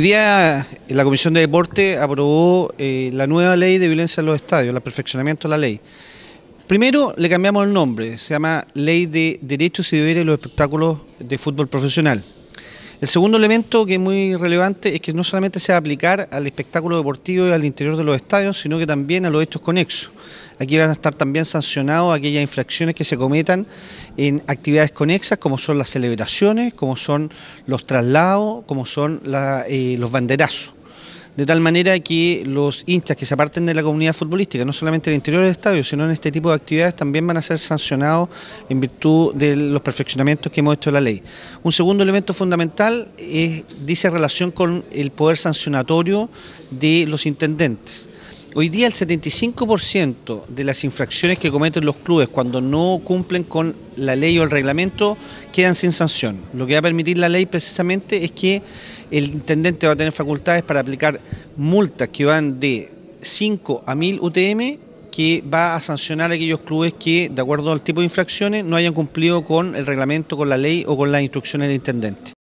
Hoy día eh, la Comisión de Deporte aprobó eh, la nueva ley de violencia en los estadios, el perfeccionamiento de la ley. Primero le cambiamos el nombre, se llama Ley de Derechos y Deberes de los Espectáculos de Fútbol Profesional. El segundo elemento que es muy relevante es que no solamente se va a aplicar al espectáculo deportivo y al interior de los estadios, sino que también a los hechos conexos. Aquí van a estar también sancionados aquellas infracciones que se cometan en actividades conexas, como son las celebraciones, como son los traslados, como son eh, los banderazos de tal manera que los hinchas que se aparten de la comunidad futbolística, no solamente en el interior del estadio, sino en este tipo de actividades, también van a ser sancionados en virtud de los perfeccionamientos que hemos hecho la ley. Un segundo elemento fundamental es, dice relación con el poder sancionatorio de los intendentes. Hoy día el 75% de las infracciones que cometen los clubes cuando no cumplen con la ley o el reglamento quedan sin sanción. Lo que va a permitir la ley precisamente es que el intendente va a tener facultades para aplicar multas que van de 5 a 1000 UTM que va a sancionar a aquellos clubes que, de acuerdo al tipo de infracciones, no hayan cumplido con el reglamento, con la ley o con las instrucciones del intendente.